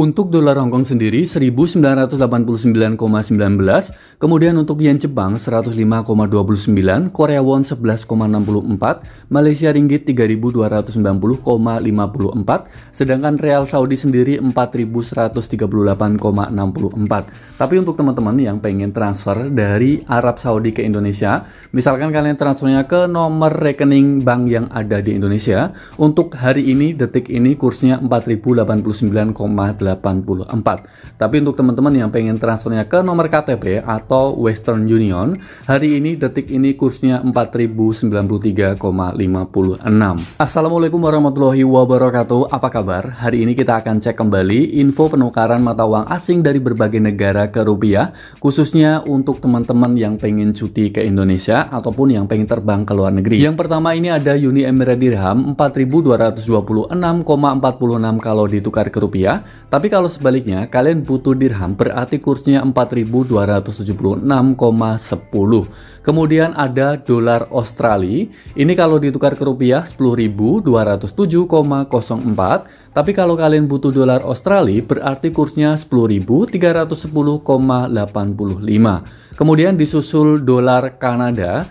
Untuk dolar Hongkong sendiri 1989,19, kemudian untuk yen Jepang 105,29, Korea won 11,64, Malaysia ringgit 3290,54, sedangkan real Saudi sendiri 4138,64. Tapi untuk teman-teman yang pengen transfer dari Arab Saudi ke Indonesia, misalkan kalian transfernya ke nomor rekening bank yang ada di Indonesia, untuk hari ini detik ini kursnya 4089,8 84. Tapi untuk teman-teman yang pengen transfernya ke nomor KTP atau Western Union, hari ini detik ini kursnya 4093,56. Assalamualaikum warahmatullahi wabarakatuh. Apa kabar? Hari ini kita akan cek kembali info penukaran mata uang asing dari berbagai negara ke rupiah, khususnya untuk teman-teman yang pengen cuti ke Indonesia ataupun yang pengen terbang ke luar negeri. Yang pertama ini ada Uni Emirat Dirham 4226,46 kalau ditukar ke rupiah. Tapi kalau sebaliknya, kalian butuh dirham berarti kursnya 4.276,10. Kemudian ada dolar Australia. Ini kalau ditukar ke rupiah 10.207,04. Tapi kalau kalian butuh dolar Australia berarti kursnya 10.310,85. Kemudian disusul dolar Kanada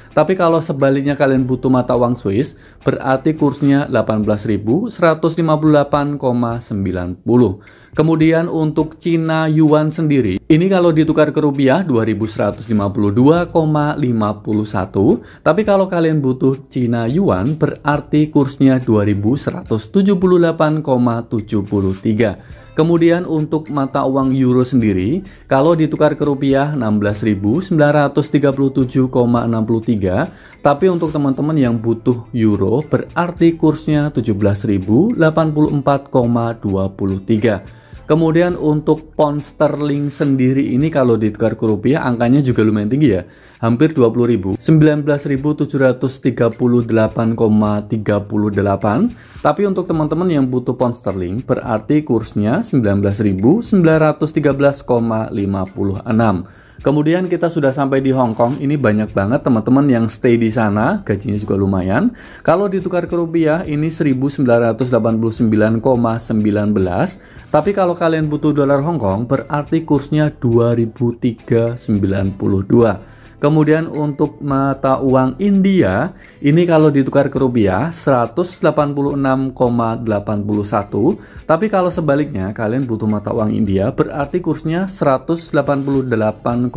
Tapi kalau sebaliknya kalian butuh mata uang Swiss, berarti kursnya 18.158,90. Kemudian untuk Cina Yuan sendiri, ini kalau ditukar ke rupiah 2152,51. Tapi kalau kalian butuh Cina Yuan, berarti kursnya 2178,73. Kemudian untuk mata uang euro sendiri, kalau ditukar ke rupiah 16.937,63, tapi untuk teman-teman yang butuh euro berarti kursnya 17.084,23. Kemudian untuk pound sterling sendiri ini kalau ditukar ke rupiah angkanya juga lumayan tinggi ya. Hampir 20.000, 19.738,38. Tapi untuk teman-teman yang butuh pound sterling berarti kursnya 19.913,56. Kemudian kita sudah sampai di Hong Kong. Ini banyak banget teman-teman yang stay di sana, gajinya juga lumayan. Kalau ditukar ke rupiah ini 1989,19. Tapi kalau kalian butuh dolar Hong Kong berarti kursnya 2392. Kemudian untuk mata uang India, ini kalau ditukar ke rupiah 186,81. Tapi kalau sebaliknya kalian butuh mata uang India berarti kursnya 188,86.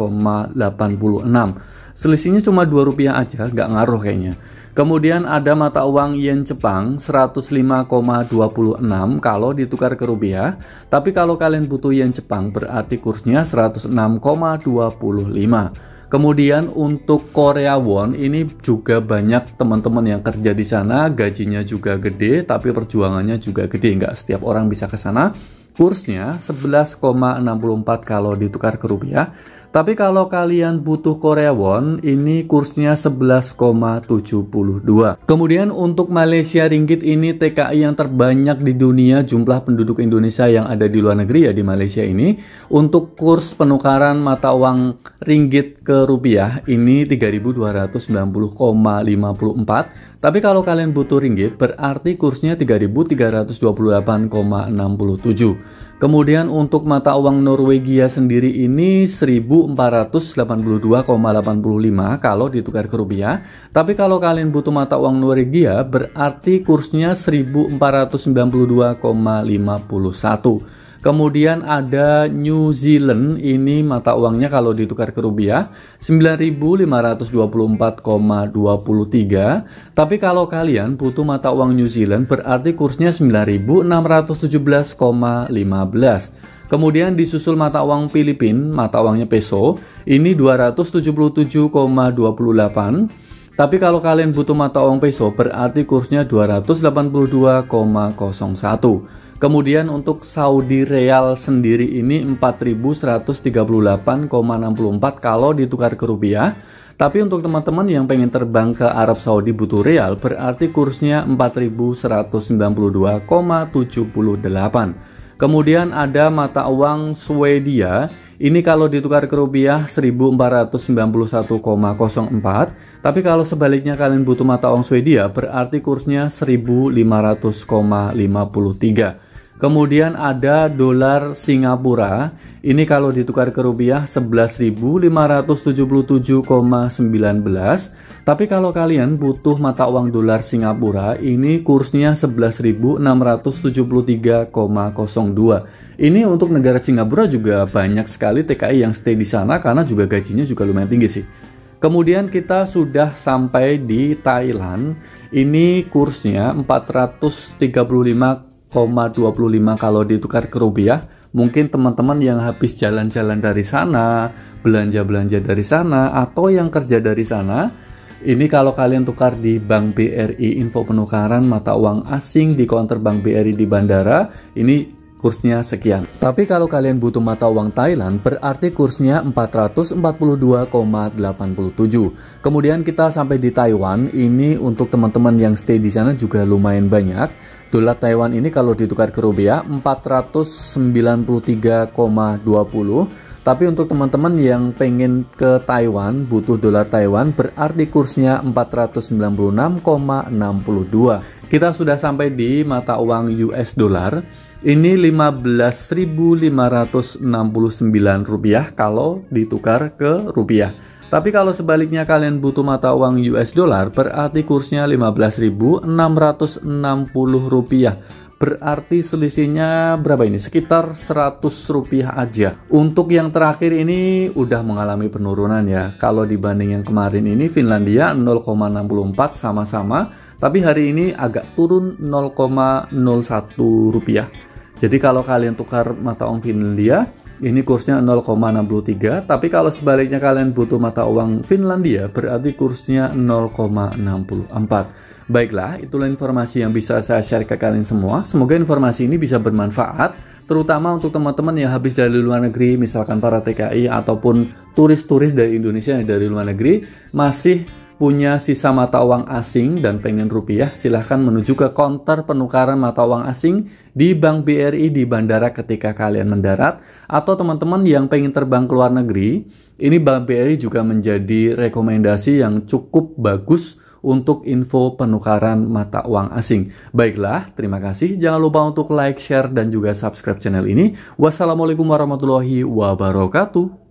Selisihnya cuma 2 rupiah aja, nggak ngaruh kayaknya. Kemudian ada mata uang yen Jepang 105,26 kalau ditukar ke rupiah. Tapi kalau kalian butuh yen Jepang berarti kursnya 106,25. Kemudian untuk Korea Won ini juga banyak teman-teman yang kerja di sana, gajinya juga gede, tapi perjuangannya juga gede, nggak setiap orang bisa ke sana. Kursnya 11,64 kalau ditukar ke rupiah tapi kalau kalian butuh Korea won, ini kursnya 11,72. Kemudian untuk Malaysia ringgit ini TKI yang terbanyak di dunia jumlah penduduk Indonesia yang ada di luar negeri ya di Malaysia ini. Untuk kurs penukaran mata uang ringgit ke rupiah ini 3290,54 tapi kalau kalian butuh ringgit, berarti kursnya 3.328,67. Kemudian untuk mata uang Norwegia sendiri ini 1482,85 kalau ditukar ke rupiah. Tapi kalau kalian butuh mata uang Norwegia berarti kursnya 1492,51. Kemudian ada New Zealand, ini mata uangnya kalau ditukar ke rupiah 9.524,23. Tapi kalau kalian butuh mata uang New Zealand berarti kursnya 9.617,15. Kemudian disusul mata uang Filipin, mata uangnya peso, ini 277,28. Tapi kalau kalian butuh mata uang peso berarti kursnya 282,01. Kemudian untuk Saudi Real sendiri ini 4138,64 kalau ditukar ke rupiah. Tapi untuk teman-teman yang pengen terbang ke Arab Saudi butuh real berarti kursnya 4192,78. Kemudian ada mata uang Swedia ini kalau ditukar ke rupiah 1491,04 Tapi kalau sebaliknya kalian butuh mata uang Swedia berarti kursnya 1500,53 Kemudian ada dolar Singapura. Ini kalau ditukar ke rupiah 11.577,19. Tapi kalau kalian butuh mata uang dolar Singapura, ini kursnya 11.673,02. Ini untuk negara Singapura juga banyak sekali TKI yang stay di sana karena juga gajinya juga lumayan tinggi sih. Kemudian kita sudah sampai di Thailand. Ini kursnya 435. 1,25 kalau ditukar ke rupiah mungkin teman-teman yang habis jalan-jalan dari sana belanja-belanja dari sana atau yang kerja dari sana ini kalau kalian tukar di Bank BRI info penukaran mata uang asing di konter Bank BRI di bandara ini kursnya sekian. Tapi kalau kalian butuh mata uang Thailand, berarti kursnya 442,87. Kemudian kita sampai di Taiwan, ini untuk teman-teman yang stay di sana juga lumayan banyak. Dolar Taiwan ini kalau ditukar ke rupiah 493,20. Tapi untuk teman-teman yang pengen ke Taiwan, butuh dolar Taiwan, berarti kursnya 496,62. Kita sudah sampai di mata uang US dollar. Ini 15.569 rupiah kalau ditukar ke rupiah. Tapi kalau sebaliknya kalian butuh mata uang US dollar berarti kursnya 15.660 rupiah. Berarti selisihnya berapa ini? Sekitar 100 rupiah aja. Untuk yang terakhir ini udah mengalami penurunan ya. Kalau dibanding yang kemarin ini Finlandia 0,64 sama-sama. Tapi hari ini agak turun 0,01 rupiah. Jadi kalau kalian tukar mata uang Finlandia, ini kursnya 0,63, tapi kalau sebaliknya kalian butuh mata uang Finlandia, berarti kursnya 0,64. Baiklah, itulah informasi yang bisa saya share ke kalian semua. Semoga informasi ini bisa bermanfaat, terutama untuk teman-teman yang habis dari luar negeri, misalkan para TKI ataupun turis-turis dari Indonesia yang dari luar negeri, masih punya sisa mata uang asing dan pengen rupiah, silahkan menuju ke konter penukaran mata uang asing di Bank BRI di bandara ketika kalian mendarat, atau teman-teman yang pengen terbang ke luar negeri, ini Bank BRI juga menjadi rekomendasi yang cukup bagus untuk info penukaran mata uang asing. Baiklah, terima kasih. Jangan lupa untuk like, share, dan juga subscribe channel ini. Wassalamualaikum warahmatullahi wabarakatuh.